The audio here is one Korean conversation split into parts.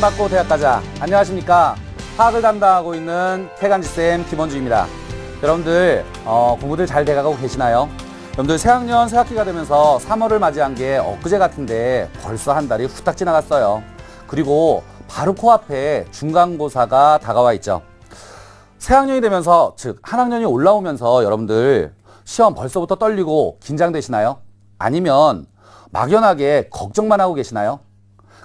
받고 대학 가자. 안녕하십니까. 화 학을 담당하고 있는 태간지쌤 김원주입니다. 여러분들, 어, 공부들 잘 돼가고 계시나요? 여러분들 새학년 새학기가 되면서 3월을 맞이한 게 엊그제 같은데 벌써 한 달이 후딱 지나갔어요. 그리고 바로 코앞에 중간고사가 다가와 있죠. 새학년이 되면서, 즉, 한 학년이 올라오면서 여러분들 시험 벌써부터 떨리고 긴장되시나요? 아니면 막연하게 걱정만 하고 계시나요?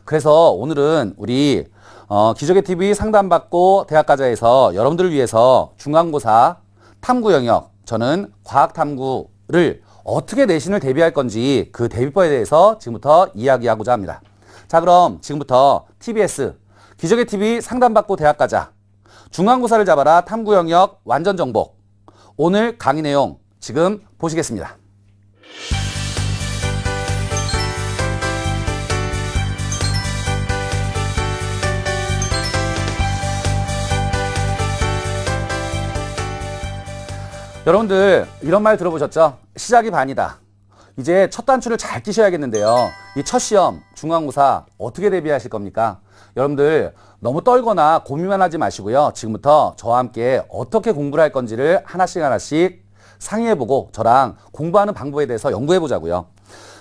그래서 오늘은 우리 어, 기적의 TV 상담받고 대학가자에서 여러분들을 위해서 중간고사 탐구 영역 저는 과학탐구를 어떻게 내신을 대비할 건지 그 대비법에 대해서 지금부터 이야기하고자 합니다. 자 그럼 지금부터 TBS 기적의 TV 상담받고 대학가자 중간고사를 잡아라 탐구 영역 완전 정복 오늘 강의 내용 지금 보시겠습니다. 여러분들 이런 말 들어보셨죠? 시작이 반이다. 이제 첫 단추를 잘 끼셔야겠는데요. 이 첫 시험 중간고사 어떻게 대비하실 겁니까? 여러분들 너무 떨거나 고민만 하지 마시고요. 지금부터 저와 함께 어떻게 공부를 할 건지를 하나씩 하나씩 상의해보고 저랑 공부하는 방법에 대해서 연구해보자고요.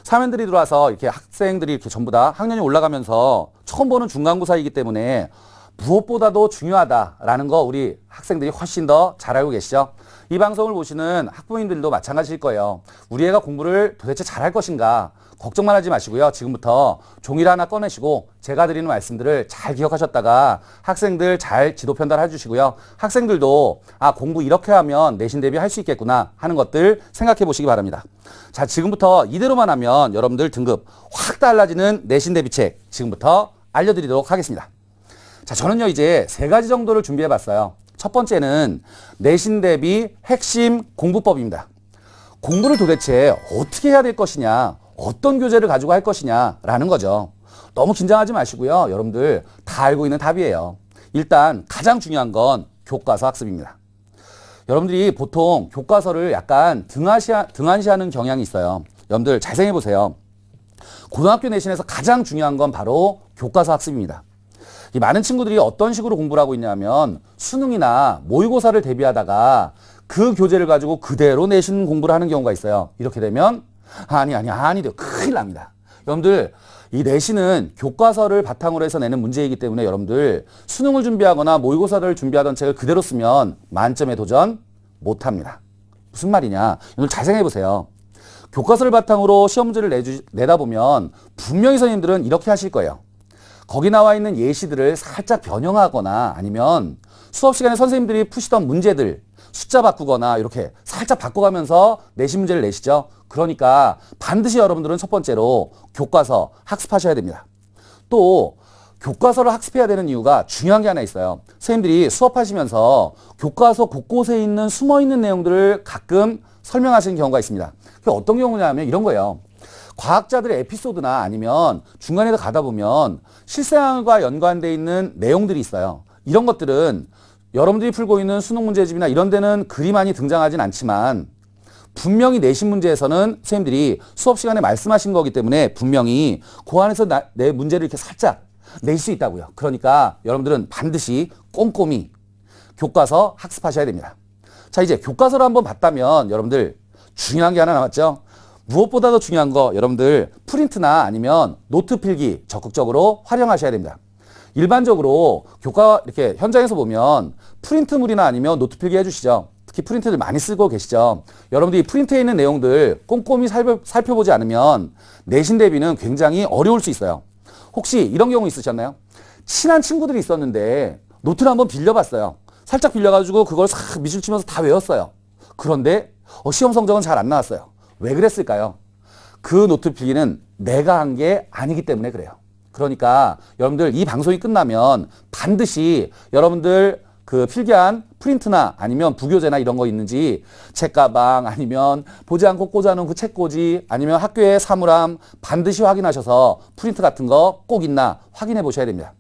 사면들이 들어와서 이렇게 학생들이 이렇게 전부 다 학년이 올라가면서 처음 보는 중간고사이기 때문에 무엇보다도 중요하다라는 거 우리 학생들이 훨씬 더 잘 알고 계시죠? 이 방송을 보시는 학부모님들도 마찬가지일 거예요. 우리 애가 공부를 도대체 잘 할 것인가 걱정만 하지 마시고요. 지금부터 종이를 하나 꺼내시고 제가 드리는 말씀들을 잘 기억하셨다가 학생들 잘 지도 편달해 주시고요. 학생들도 아 공부 이렇게 하면 내신 대비할 수 있겠구나 하는 것들 생각해 보시기 바랍니다. 자 지금부터 이대로만 하면 여러분들 등급 확 달라지는 내신 대비책 지금부터 알려드리도록 하겠습니다. 자 저는요 이제 세 가지 정도를 준비해 봤어요. 첫 번째는 내신 대비 핵심 공부법입니다. 공부를 도대체 어떻게 해야 될 것이냐, 어떤 교재를 가지고 할 것이냐라는 거죠. 너무 긴장하지 마시고요. 여러분들 다 알고 있는 답이에요. 일단 가장 중요한 건 교과서 학습입니다. 여러분들이 보통 교과서를 약간 등하시 등한시하는 경향이 있어요. 여러분들 잘 생각해 보세요. 고등학교 내신에서 가장 중요한 건 바로 교과서 학습입니다. 이 많은 친구들이 어떤 식으로 공부를 하고 있냐면 수능이나 모의고사를 대비하다가 그 교재를 가지고 그대로 내신 공부를 하는 경우가 있어요. 이렇게 되면 아니 아니 아니 돼요. 큰일 납니다. 여러분들 이 내신은 교과서를 바탕으로 해서 내는 문제이기 때문에 여러분들 수능을 준비하거나 모의고사를 준비하던 책을 그대로 쓰면 만점에 도전 못합니다. 무슨 말이냐? 오늘 잘 생각해 보세요. 교과서를 바탕으로 시험 문제를 내주, 내다 보면 분명히 선생님들은 이렇게 하실 거예요. 거기 나와 있는 예시들을 살짝 변형하거나 아니면 수업 시간에 선생님들이 푸시던 문제들 숫자 바꾸거나 이렇게 살짝 바꿔가면서 내신 문제를 내시죠. 그러니까 반드시 여러분들은 첫 번째로 교과서 학습하셔야 됩니다. 또 교과서를 학습해야 되는 이유가 중요한 게 하나 있어요. 선생님들이 수업하시면서 교과서 곳곳에 있는 숨어 있는 내용들을 가끔 설명하시는 경우가 있습니다. 그게 어떤 경우냐면 하 이런 거예요. 과학자들의 에피소드나 아니면 중간에 가다 보면 실생활과 연관돼 있는 내용들이 있어요. 이런 것들은 여러분들이 풀고 있는 수능 문제집이나 이런 데는 그리 많이 등장하진 않지만 분명히 내신 문제에서는 선생님들이 수업 시간에 말씀하신 거기 때문에 분명히 고그 안에서 나, 내 문제를 이렇게 살짝 낼 수 있다고요. 그러니까 여러분들은 반드시 꼼꼼히 교과서 학습하셔야 됩니다. 자 이제 교과서를 한번 봤다면 여러분들 중요한 게 하나 남았죠. 무엇보다도 중요한 거 여러분들 프린트나 아니면 노트 필기 적극적으로 활용하셔야 됩니다. 일반적으로 교과 이렇게 현장에서 보면 프린트물이나 아니면 노트 필기 해주시죠. 특히 프린트를 많이 쓰고 계시죠. 여러분들이 프린트에 있는 내용들 꼼꼼히 살펴, 보지 않으면 내신 대비는 굉장히 어려울 수 있어요. 혹시 이런 경우 있으셨나요? 친한 친구들이 있었는데 노트를 한번 빌려봤어요. 살짝 빌려가지고 그걸 싹 미술치면서 다 외웠어요. 그런데 어, 시험 성적은 잘 안 나왔어요. 왜 그랬을까요? 그 노트 필기는 내가 한 게 아니기 때문에 그래요. 그러니까 여러분들 이 방송이 끝나면 반드시 여러분들 그 필기한 프린트나 아니면 부교재나 이런 거 있는지 책가방 아니면 보지 않고 꽂아놓은 그 책꽂이 아니면 학교의 사물함 반드시 확인하셔서 프린트 같은 거 꼭 있나 확인해 보셔야 됩니다.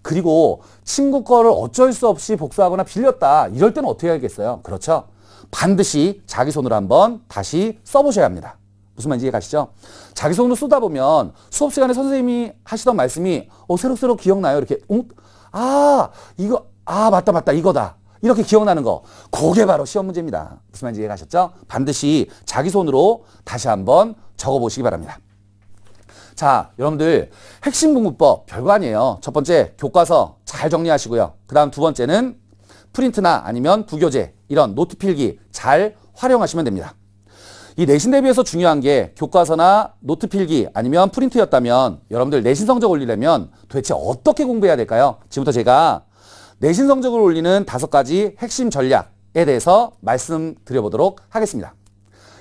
그리고 친구 거를 어쩔 수 없이 복수하거나 빌렸다 이럴 때는 어떻게 해야겠어요? 그렇죠? 반드시 자기 손으로 한번 다시 써보셔야 합니다. 무슨 말인지 이해가시죠? 자기 손으로 쓰다 보면 수업 시간에 선생님이 하시던 말씀이 어 새록새록 기억나요. 이렇게 응? 아 이거 아 맞다 맞다 이거다. 이렇게 기억나는 거. 그게 바로 시험 문제입니다. 무슨 말인지 이해가셨죠? 반드시 자기 손으로 다시 한번 적어보시기 바랍니다. 자, 여러분들 핵심 공부법 별거 아니에요. 첫 번째 교과서 잘 정리하시고요. 그 다음 두 번째는 프린트나 아니면 부교재 이런 노트 필기 잘 활용하시면 됩니다. 이 내신 대비해서 중요한 게 교과서나 노트 필기 아니면 프린트였다면 여러분들 내신 성적 올리려면 도대체 어떻게 공부해야 될까요? 지금부터 제가 내신 성적을 올리는 다섯 가지 핵심 전략에 대해서 말씀드려보도록 하겠습니다.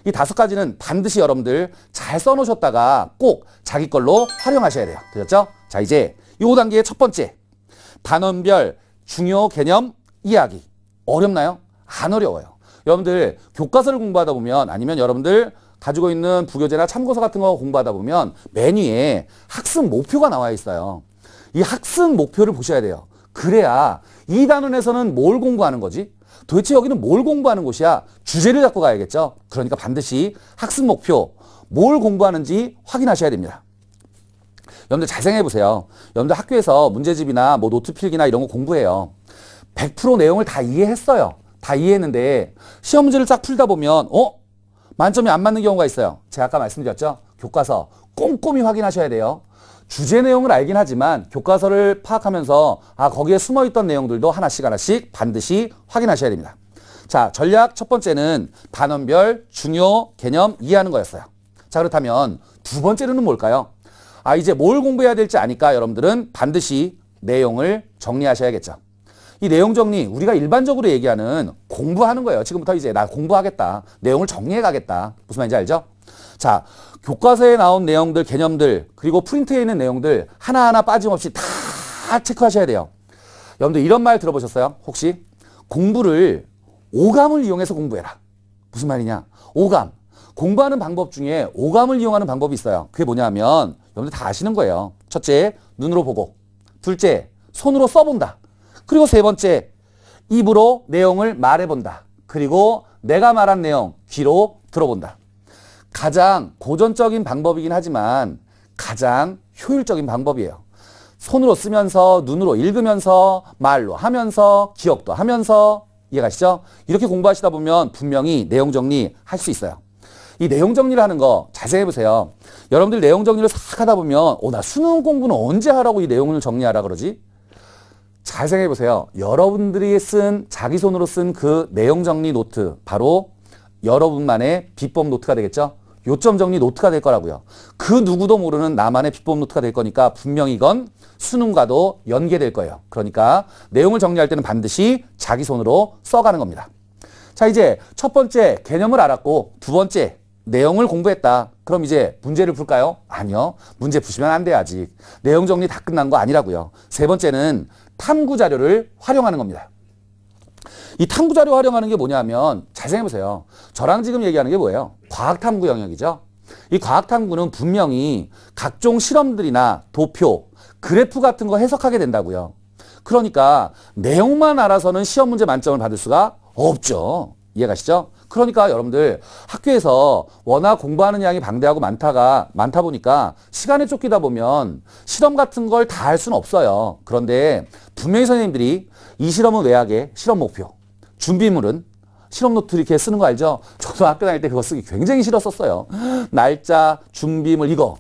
이 다섯 가지는 반드시 여러분들 잘 써놓으셨다가 꼭 자기 걸로 활용하셔야 돼요. 되셨죠? 그렇죠? 자, 이제 이 단계의 첫 번째. 단원별 중요 개념 이야기. 어렵나요? 안 어려워요. 여러분들 교과서를 공부하다 보면 아니면 여러분들 가지고 있는 부교재나 참고서 같은 거 공부하다 보면 맨 위에 학습 목표가 나와 있어요. 이 학습 목표를 보셔야 돼요. 그래야 이 단원에서는 뭘 공부하는 거지? 도대체 여기는 뭘 공부하는 곳이야? 주제를 잡고 가야겠죠. 그러니까 반드시 학습 목표, 뭘 공부하는지 확인하셔야 됩니다. 여러분들 잘 생각해 보세요. 여러분들 학교에서 문제집이나 뭐 노트 필기나 이런 거 공부해요. 100% 내용을 다 이해했어요. 다 이해했는데 시험 문제를 쫙 풀다 보면 어? 만점이 안 맞는 경우가 있어요. 제가 아까 말씀드렸죠. 교과서 꼼꼼히 확인하셔야 돼요. 주제 내용을 알긴 하지만 교과서를 파악하면서 아 거기에 숨어있던 내용들도 하나씩 하나씩 반드시 확인하셔야 됩니다. 자 전략 첫 번째는 단원별 중요 개념 이해하는 거였어요. 자 그렇다면 두 번째로는 뭘까요? 아 이제 뭘 공부해야 될지 아니까 여러분들은 반드시 내용을 정리하셔야겠죠. 이 내용 정리 우리가 일반적으로 얘기하는 공부하는 거예요. 지금부터 이제 나 공부하겠다. 내용을 정리해 가겠다. 무슨 말인지 알죠? 자, 교과서에 나온 내용들, 개념들, 그리고 프린트에 있는 내용들 하나하나 빠짐없이 다 체크하셔야 돼요. 여러분들 이런 말 들어보셨어요? 혹시 공부를 오감을 이용해서 공부해라. 무슨 말이냐? 오감. 공부하는 방법 중에 오감을 이용하는 방법이 있어요. 그게 뭐냐 하면 여러분들 다 아시는 거예요. 첫째, 눈으로 보고. 둘째, 손으로 써본다. 그리고 세 번째, 입으로 내용을 말해본다. 그리고 내가 말한 내용 귀로 들어본다. 가장 고전적인 방법이긴 하지만 가장 효율적인 방법이에요. 손으로 쓰면서 눈으로 읽으면서 말로 하면서 기억도 하면서 이해가시죠? 이렇게 공부하시다 보면 분명히 내용 정리 할 수 있어요. 이 내용 정리를 하는 거 자세히 보세요. 여러분들 내용 정리를 싹 하다 보면 어, 나 수능 공부는 언제 하라고 이 내용을 정리하라 그러지? 잘 생각해 보세요. 여러분들이 쓴 자기 손으로 쓴 그 내용 정리 노트 바로 여러분만의 비법 노트가 되겠죠. 요점 정리 노트가 될 거라고요. 그 누구도 모르는 나만의 비법 노트가 될 거니까 분명히 이건 수능과도 연계될 거예요. 그러니까 내용을 정리할 때는 반드시 자기 손으로 써가는 겁니다. 자, 이제 첫 번째 개념을 알았고 두 번째 내용을 공부했다. 그럼 이제 문제를 풀까요? 아니요. 문제 푸시면 안 돼요, 아직. 내용 정리 다 끝난 거 아니라고요. 세 번째는 탐구 자료를 활용하는 겁니다. 이 탐구 자료 활용하는 게 뭐냐면 자세히 보세요. 저랑 지금 얘기하는 게 뭐예요? 과학 탐구 영역이죠. 이 과학 탐구는 분명히 각종 실험들이나 도표, 그래프 같은 거 해석하게 된다고요. 그러니까 내용만 알아서는 시험 문제 만점을 받을 수가 없죠. 이해가시죠? 그러니까 여러분들 학교에서 워낙 공부하는 양이 방대하고 많다가 많다 보니까 시간에 쫓기다 보면 실험 같은 걸 다 할 수는 없어요. 그런데 분명히 선생님들이 이 실험은 왜 하게? 실험 목표. 준비물은 실험 노트 이렇게 쓰는 거 알죠? 저도 학교 다닐 때 그거 쓰기 굉장히 싫었었어요. 날짜, 준비물 이거.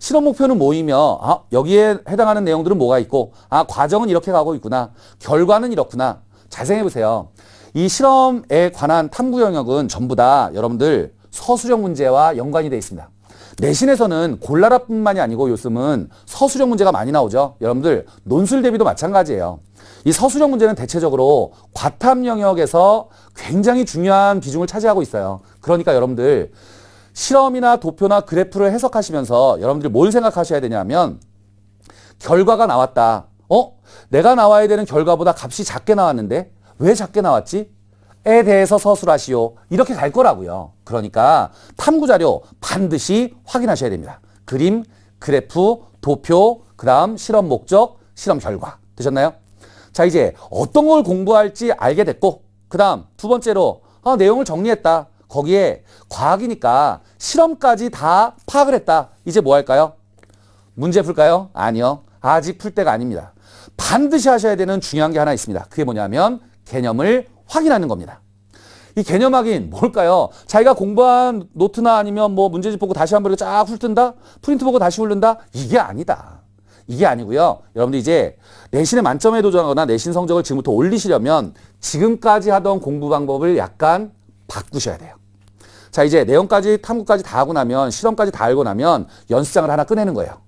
실험 목표는 뭐이며 아, 여기에 해당하는 내용들은 뭐가 있고 아 과정은 이렇게 가고 있구나. 결과는 이렇구나. 잘 생각해 보세요. 이 실험에 관한 탐구 영역은 전부 다 여러분들 서술형 문제와 연관이 되어 있습니다. 내신에서는 골라라뿐만이 아니고 요즘은 서술형 문제가 많이 나오죠. 여러분들 논술 대비도 마찬가지예요. 이 서술형 문제는 대체적으로 과탐 영역에서 굉장히 중요한 비중을 차지하고 있어요. 그러니까 여러분들 실험이나 도표나 그래프를 해석하시면서 여러분들이 뭘 생각하셔야 되냐면 결과가 나왔다. 어? 내가 나와야 되는 결과보다 값이 작게 나왔는데 왜 작게 나왔지? 에 대해서 서술하시오. 이렇게 갈 거라고요. 그러니까 탐구 자료 반드시 확인하셔야 됩니다. 그림, 그래프, 도표, 그 다음 실험 목적, 실험 결과. 되셨나요? 자, 이제 어떤 걸 공부할지 알게 됐고, 그 다음 두 번째로 아, 내용을 정리했다. 거기에 과학이니까 실험까지 다 파악을 했다. 이제 뭐 할까요? 문제 풀까요? 아니요. 아직 풀 때가 아닙니다. 반드시 하셔야 되는 중요한 게 하나 있습니다. 그게 뭐냐면 개념을 확인하는 겁니다. 이 개념 확인 뭘까요? 자기가 공부한 노트나 아니면 뭐 문제집 보고 다시 한번 쫙 훑는다? 프린트 보고 다시 훑는다? 이게 아니다. 이게 아니고요. 여러분들 이제 내신의 만점에 도전하거나 내신 성적을 지금부터 올리시려면 지금까지 하던 공부 방법을 약간 바꾸셔야 돼요. 자 이제 내용까지 탐구까지 다 하고 나면 실험까지 다 알고 나면 연습장을 하나 꺼내는 거예요.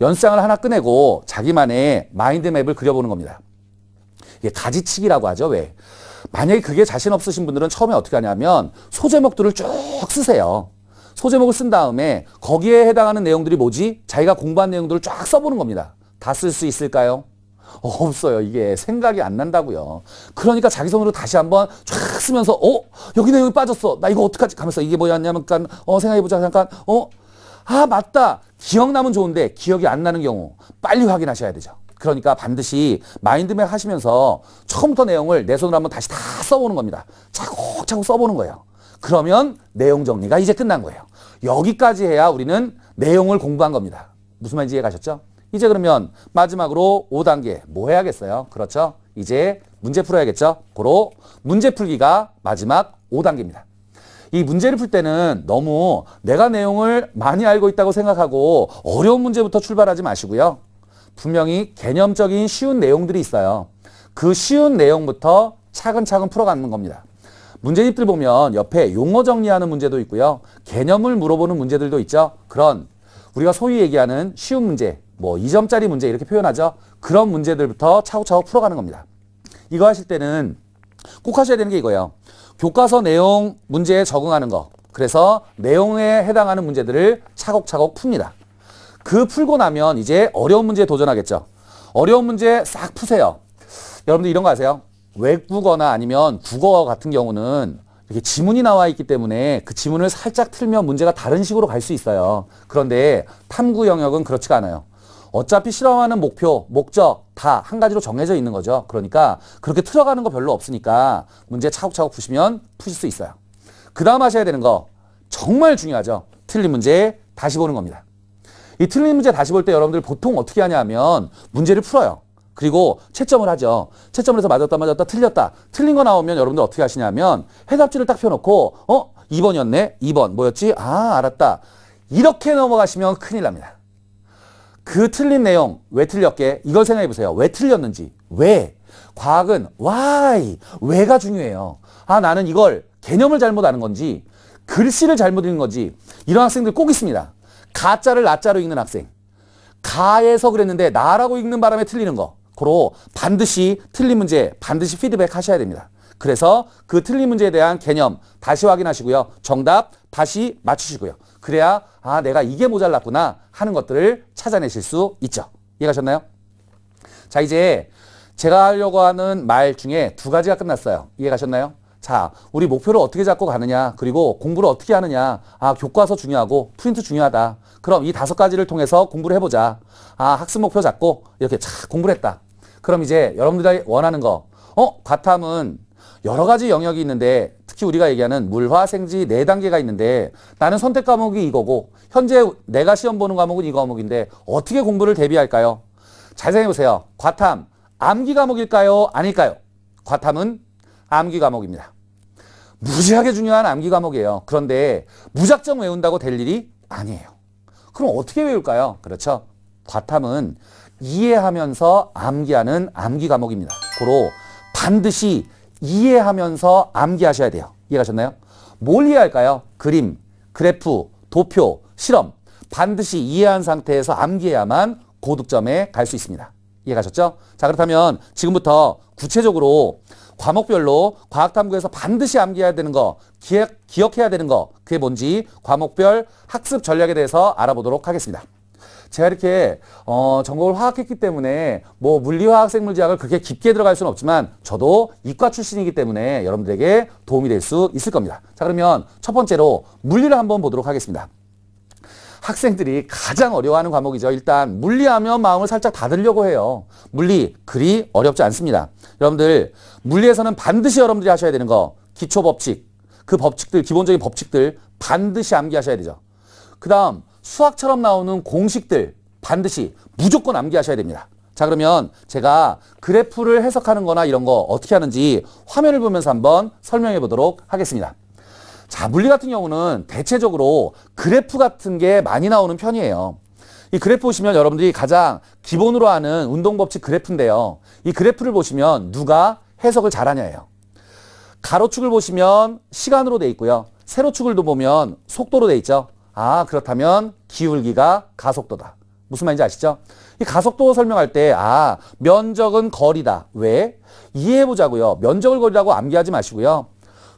연습장을 하나 꺼내고 자기만의 마인드맵을 그려보는 겁니다. 이게 가지치기라고 하죠. 왜? 만약에 그게 자신 없으신 분들은 처음에 어떻게 하냐면 소제목들을 쭉 쓰세요. 소제목을 쓴 다음에 거기에 해당하는 내용들이 뭐지? 자기가 공부한 내용들을 쫙 써보는 겁니다. 다 쓸 수 있을까요? 어, 없어요. 이게 생각이 안 난다고요. 그러니까 자기 손으로 다시 한번 쫙 쓰면서 어 여기 내용이 빠졌어. 나 이거 어떡하지? 가면서 이게 뭐였냐면 잠깐 어 생각해보자 잠깐 어아 맞다 기억나면 좋은데 기억이 안 나는 경우 빨리 확인하셔야 되죠. 그러니까 반드시 마인드맵 하시면서 처음부터 내용을 내 손으로 한번 다시 다 써보는 겁니다. 차곡차곡 써보는 거예요. 그러면 내용 정리가 이제 끝난 거예요. 여기까지 해야 우리는 내용을 공부한 겁니다. 무슨 말인지 이해가셨죠? 이제 그러면 마지막으로 5단계 뭐 해야겠어요? 그렇죠? 이제 문제 풀어야겠죠? 고로 문제 풀기가 마지막 5단계입니다. 이 문제를 풀 때는 너무 내가 내용을 많이 알고 있다고 생각하고 어려운 문제부터 출발하지 마시고요. 분명히 개념적인 쉬운 내용들이 있어요. 그 쉬운 내용부터 차근차근 풀어가는 겁니다. 문제집들 보면 옆에 용어 정리하는 문제도 있고요. 개념을 물어보는 문제들도 있죠. 그런 우리가 소위 얘기하는 쉬운 문제, 뭐 2점짜리 문제 이렇게 표현하죠. 그런 문제들부터 차곡차곡 풀어가는 겁니다. 이거 하실 때는 꼭 하셔야 되는 게 이거예요. 교과서 내용 문제에 적응하는 거. 그래서 내용에 해당하는 문제들을 차곡차곡 풉니다. 그 풀고 나면 이제 어려운 문제에 도전하겠죠. 어려운 문제 싹 푸세요. 여러분들 이런 거 아세요? 외국어나 아니면 국어 같은 경우는 이렇게 지문이 나와 있기 때문에 그 지문을 살짝 틀면 문제가 다른 식으로 갈 수 있어요. 그런데 탐구 영역은 그렇지가 않아요. 어차피 실험하는 목표, 목적 다 한 가지로 정해져 있는 거죠. 그러니까 그렇게 틀어가는 거 별로 없으니까 문제 차곡차곡 푸시면 푸실 수 있어요. 그 다음 하셔야 되는 거 정말 중요하죠. 틀린 문제 다시 보는 겁니다. 이 틀린 문제 다시 볼 때 여러분들 보통 어떻게 하냐면 문제를 풀어요. 그리고 채점을 하죠. 채점을 해서 맞았다 맞았다 틀렸다. 틀린 거 나오면 여러분들 어떻게 하시냐면 해답지를 딱 펴놓고 어? 2번이었네. 2번 뭐였지? 아 알았다. 이렇게 넘어가시면 큰일 납니다. 그 틀린 내용 왜 틀렸게? 이걸 생각해 보세요. 왜 틀렸는지. 왜? 과학은 why, 왜가 중요해요. 아 나는 이걸 개념을 잘못 아는 건지 글씨를 잘못 읽는 건지 이런 학생들 꼭 있습니다. 가짜를 나자로 읽는 학생. 가에서 그랬는데 나라고 읽는 바람에 틀리는 거. 고로 반드시 틀린 문제 반드시 피드백 하셔야 됩니다. 그래서 그 틀린 문제에 대한 개념 다시 확인하시고요. 정답 다시 맞추시고요. 그래야 아 내가 이게 모자랐구나 하는 것들을 찾아내실 수 있죠. 이해가셨나요? 자 이제 제가 하려고 하는 말 중에 두 가지가 끝났어요. 이해가셨나요? 자, 우리 목표를 어떻게 잡고 가느냐, 그리고 공부를 어떻게 하느냐, 아, 교과서 중요하고 프린트 중요하다. 그럼 이 다섯 가지를 통해서 공부를 해보자. 아, 학습 목표 잡고 이렇게 차 공부를 했다. 그럼 이제 여러분들이 원하는 거, 어, 과탐은 여러 가지 영역이 있는데 특히 우리가 얘기하는 물화, 생지 네 단계가 있는데 나는 선택 과목이 이거고 현재 내가 시험 보는 과목은 이 과목인데 어떻게 공부를 대비할까요? 잘 생각해 보세요. 과탐, 암기 과목일까요? 아닐까요? 과탐은 암기 과목입니다. 무지하게 중요한 암기 과목이에요. 그런데 무작정 외운다고 될 일이 아니에요. 그럼 어떻게 외울까요? 그렇죠. 과탐은 이해하면서 암기하는 암기 과목입니다. 고로 반드시 이해하면서 암기하셔야 돼요. 이해가셨나요? 뭘 이해할까요? 그림, 그래프, 도표, 실험. 반드시 이해한 상태에서 암기해야만 고득점에 갈 수 있습니다. 이해가셨죠? 자, 그렇다면 지금부터 구체적으로 과목별로 과학탐구에서 반드시 암기해야 되는 거, 기억, 기억해야 되는 거, 그게 뭔지 과목별 학습 전략에 대해서 알아보도록 하겠습니다. 제가 이렇게 어, 전공을 화학했기 때문에 뭐 물리화학 생물지학을 그렇게 깊게 들어갈 수는 없지만 저도 이과 출신이기 때문에 여러분들에게 도움이 될 수 있을 겁니다. 자 그러면 첫 번째로 물리를 한번 보도록 하겠습니다. 학생들이 가장 어려워하는 과목이죠. 일단 물리하면 마음을 살짝 닫으려고 해요. 물리 그리 어렵지 않습니다. 여러분들 물리에서는 반드시 여러분들이 하셔야 되는 거 기초 법칙 그 법칙들 기본적인 법칙들 반드시 암기하셔야 되죠. 그 다음 수학처럼 나오는 공식들 반드시 무조건 암기하셔야 됩니다. 자 그러면 제가 그래프를 해석하는 거나 이런 거 어떻게 하는지 화면을 보면서 한번 설명해 보도록 하겠습니다. 자물리 같은 경우는 대체적으로 그래프 같은 게 많이 나오는 편이에요. 이 그래프 보시면 여러분들이 가장 기본으로 하는 운동 법칙 그래프인데요. 이 그래프를 보시면 누가 해석을 잘하냐예요. 가로축을 보시면 시간으로 돼 있고요. 세로축을도 보면 속도로 돼 있죠. 아 그렇다면 기울기가 가속도다. 무슨 말인지 아시죠? 이 가속도 설명할 때, 아, 면적은 거리다. 왜? 이해해보자고요. 면적을 거리라고 암기하지 마시고요.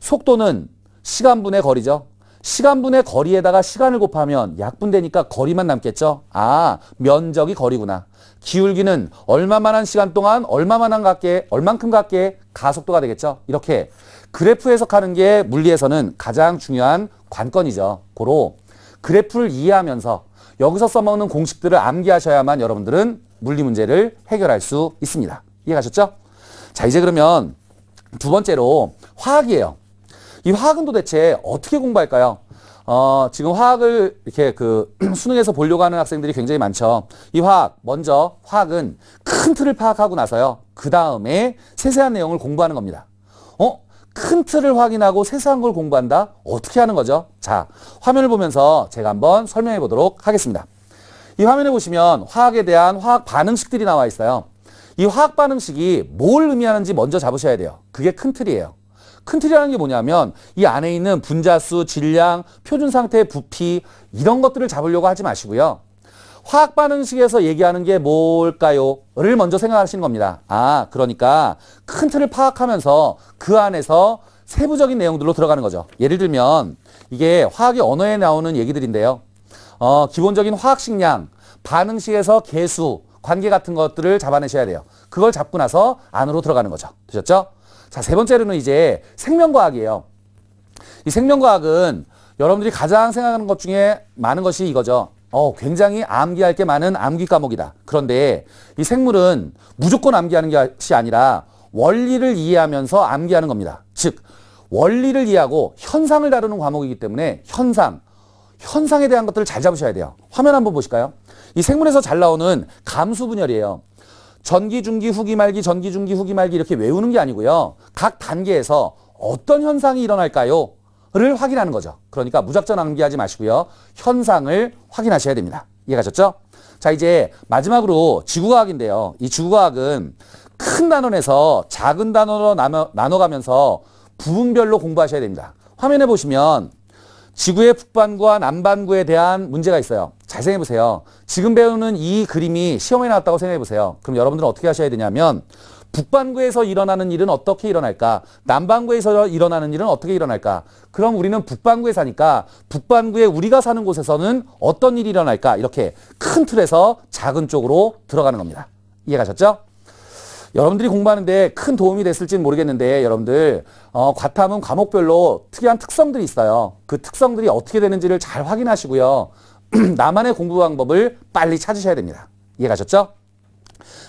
속도는 시간분의 거리죠. 시간분의 거리에다가 시간을 곱하면 약분되니까 거리만 남겠죠. 아, 면적이 거리구나. 기울기는 얼마만한 시간 동안 얼마만한 각계, 얼만큼 각계 가속도가 되겠죠. 이렇게 그래프 해석하는 게 물리에서는 가장 중요한 관건이죠. 고로 그래프를 이해하면서 여기서 써먹는 공식들을 암기하셔야만 여러분들은 물리 문제를 해결할 수 있습니다. 이해가셨죠? 자, 이제 그러면 두 번째로 화학이에요. 이 화학은 도대체 어떻게 공부할까요? 어, 지금 화학을 이렇게 그 수능에서 보려고 하는 학생들이 굉장히 많죠. 이 화학, 먼저 화학은 큰 틀을 파악하고 나서요. 그 다음에 세세한 내용을 공부하는 겁니다. 어? 큰 틀을 확인하고 세세한 걸 공부한다? 어떻게 하는 거죠? 자, 화면을 보면서 제가 한번 설명해 보도록 하겠습니다. 이 화면에 보시면 화학에 대한 화학 반응식들이 나와 있어요. 이 화학 반응식이 뭘 의미하는지 먼저 잡으셔야 돼요. 그게 큰 틀이에요. 큰 틀이라는 게 뭐냐면 이 안에 있는 분자수, 질량, 표준 상태 부피 이런 것들을 잡으려고 하지 마시고요. 화학 반응식에서 얘기하는 게 뭘까요? 를 먼저 생각하시는 겁니다. 아, 그러니까 큰 틀을 파악하면서 그 안에서 세부적인 내용들로 들어가는 거죠. 예를 들면 이게 화학의 언어에 나오는 얘기들인데요. 어, 기본적인 화학 식량, 반응식에서 개수, 관계 같은 것들을 잡아내셔야 돼요. 그걸 잡고 나서 안으로 들어가는 거죠. 되셨죠? 자, 세 번째로는 이제 생명과학이에요. 이 생명과학은 여러분들이 가장 생각하는 것 중에 많은 것이 이거죠. 어, 굉장히 암기할 게 많은 암기 과목이다. 그런데 이 생물은 무조건 암기하는 것이 아니라 원리를 이해하면서 암기하는 겁니다. 즉, 원리를 이해하고 현상을 다루는 과목이기 때문에 현상, 현상에 대한 것들을 잘 잡으셔야 돼요. 화면 한번 보실까요? 이 생물에서 잘 나오는 감수 분열이에요. 전기, 중기, 후기, 말기, 전기, 중기, 후기, 말기 이렇게 외우는 게 아니고요. 각 단계에서 어떤 현상이 일어날까요? 를 확인하는 거죠. 그러니까 무작정 암기하지 마시고요. 현상을 확인하셔야 됩니다. 이해가셨죠? 자, 이제 마지막으로 지구과학인데요. 이 지구과학은 큰 단원에서 작은 단원으로 나눠, 나눠가면서 부분별로 공부하셔야 됩니다. 화면에 보시면 지구의 북반구와 남반구에 대한 문제가 있어요. 잘 생각해 보세요. 지금 배우는 이 그림이 시험에 나왔다고 생각해 보세요. 그럼 여러분들은 어떻게 하셔야 되냐면 북반구에서 일어나는 일은 어떻게 일어날까? 남반구에서 일어나는 일은 어떻게 일어날까? 그럼 우리는 북반구에 사니까 북반구에 우리가 사는 곳에서는 어떤 일이 일어날까? 이렇게 큰 틀에서 작은 쪽으로 들어가는 겁니다. 이해가셨죠? 여러분들이 공부하는데 큰 도움이 됐을지는 모르겠는데 여러분들 어, 과탐은 과목별로 특이한 특성들이 있어요. 그 특성들이 어떻게 되는지를 잘 확인하시고요. 나만의 공부 방법을 빨리 찾으셔야 됩니다. 이해가셨죠?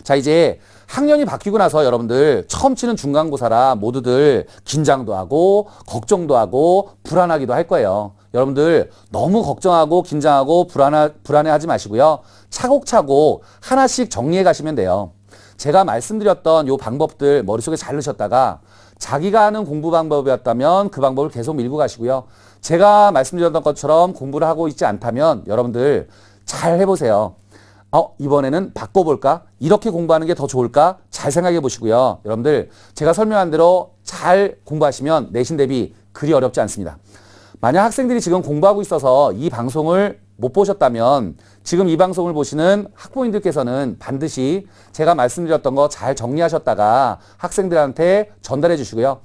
자 이제 학년이 바뀌고 나서 여러분들 처음 치는 중간고사라 모두들 긴장도 하고 걱정도 하고 불안하기도 할 거예요. 여러분들 너무 걱정하고 긴장하고 불안하, 불안해하지 마시고요. 차곡차곡 하나씩 정리해 가시면 돼요. 제가 말씀드렸던 요 방법들 머릿속에 잘 넣으셨다가 자기가 하는 공부 방법이었다면 그 방법을 계속 밀고 가시고요. 제가 말씀드렸던 것처럼 공부를 하고 있지 않다면 여러분들 잘 해보세요. 어, 이번에는 바꿔볼까? 이렇게 공부하는 게 더 좋을까? 잘 생각해 보시고요. 여러분들, 제가 설명한 대로 잘 공부하시면 내신 대비 그리 어렵지 않습니다. 만약 학생들이 지금 공부하고 있어서 이 방송을 못 보셨다면 지금 이 방송을 보시는 학부모님들께서는 반드시 제가 말씀드렸던 거 잘 정리하셨다가 학생들한테 전달해 주시고요.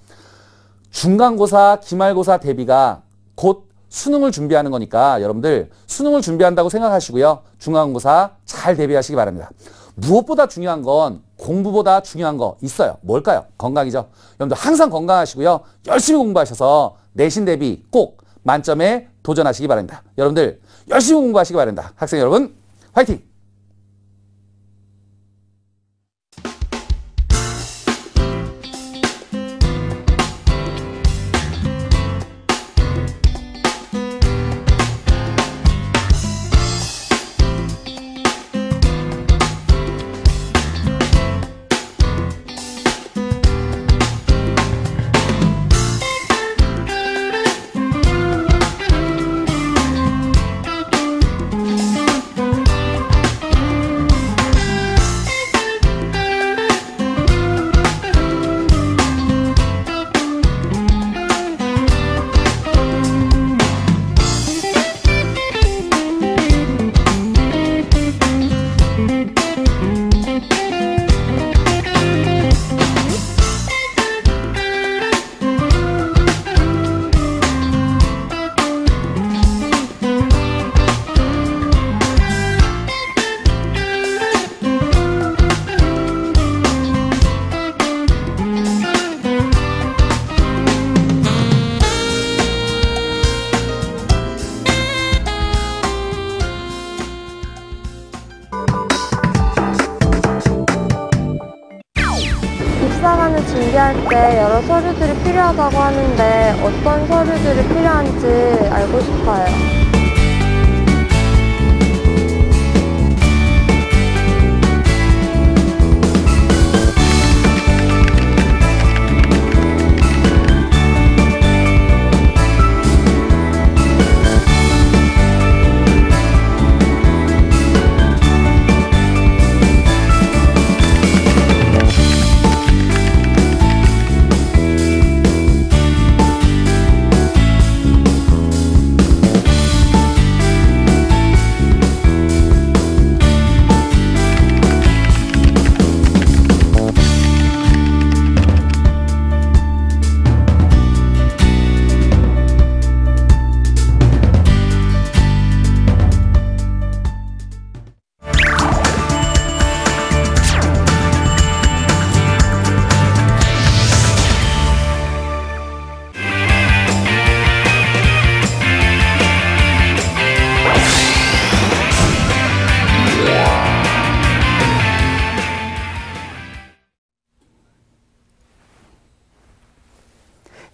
중간고사, 기말고사 대비가 곧 수능을 준비하는 거니까 여러분들 수능을 준비한다고 생각하시고요. 중간고사 잘 대비하시기 바랍니다. 무엇보다 중요한 건 공부보다 중요한 거 있어요. 뭘까요? 건강이죠. 여러분들 항상 건강하시고요. 열심히 공부하셔서 내신 대비 꼭 만점에 도전하시기 바랍니다. 여러분들 열심히 공부하시기 바랍니다. 학생 여러분, 화이팅!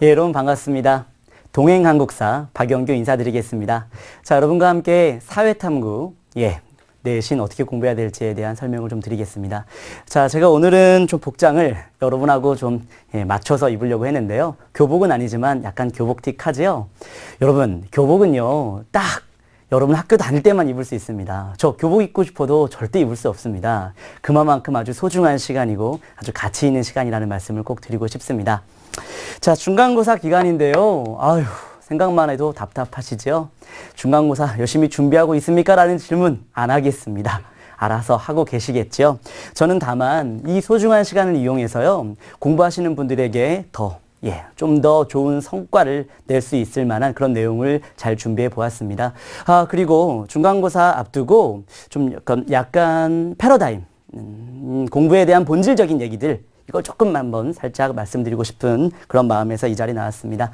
예, 여러분 반갑습니다. 동행 한국사 박영규 인사드리겠습니다. 자, 여러분과 함께 사회탐구, 예, 내신 어떻게 공부해야 될지에 대한 설명을 좀 드리겠습니다. 자, 제가 오늘은 좀 복장을 여러분하고 좀 예, 맞춰서 입으려고 했는데요. 교복은 아니지만 약간 교복틱하지요. 여러분, 교복은요, 딱 여러분 학교 다닐 때만 입을 수 있습니다. 저 교복 입고 싶어도 절대 입을 수 없습니다. 그만큼 아주 소중한 시간이고 아주 가치 있는 시간이라는 말씀을 꼭 드리고 싶습니다. 자, 중간고사 기간인데요. 아유 생각만 해도 답답하시죠? 중간고사 열심히 준비하고 있습니까? 라는 질문 안 하겠습니다. 알아서 하고 계시겠죠? 저는 다만 이 소중한 시간을 이용해서요, 공부하시는 분들에게 더 예, 좀 더 좋은 성과를 낼 수 있을 만한 그런 내용을 잘 준비해 보았습니다. 아, 그리고 중간고사 앞두고 좀 약간, 약간 패러다임, 음, 공부에 대한 본질적인 얘기들 이걸 조금 한번 살짝 말씀드리고 싶은 그런 마음에서 이 자리 에 나왔습니다.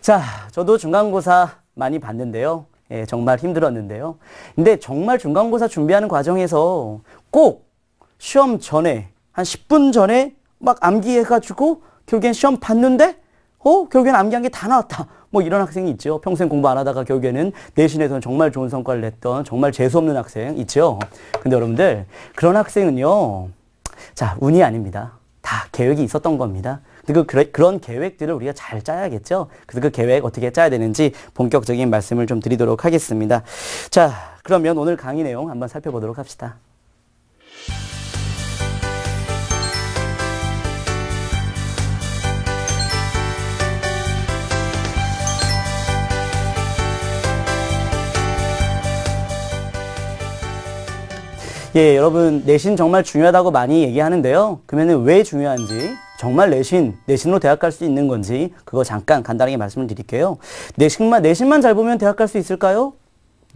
자, 저도 중간고사 많이 봤는데요. 예, 정말 힘들었는데요. 근데 정말 중간고사 준비하는 과정에서 꼭 시험 전에 한 10분 전에 막 암기해가지고 결국엔 시험 봤는데 어 결국엔 암기한 게 다 나왔다. 뭐 이런 학생이 있죠. 평생 공부 안 하다가 결국에는 내신에서는 정말 좋은 성과를 냈던 정말 재수없는 학생 있죠. 근데 여러분들 그런 학생은요. 자 운이 아닙니다. 다 아, 계획이 있었던 겁니다. 그, 그, 그런 계획들을 우리가 잘 짜야겠죠. 그래서 그 계획 어떻게 짜야 되는지 본격적인 말씀을 좀 드리도록 하겠습니다. 자, 그러면 오늘 강의 내용 한번 살펴보도록 합시다. 예, 여러분 내신 정말 중요하다고 많이 얘기하는데요. 그러면 왜 중요한지 정말 내신, 내신으로 대학 갈 수 있는 건지 그거 잠깐 간단하게 말씀을 드릴게요. 내신만 내신만 잘 보면 대학 갈 수 있을까요?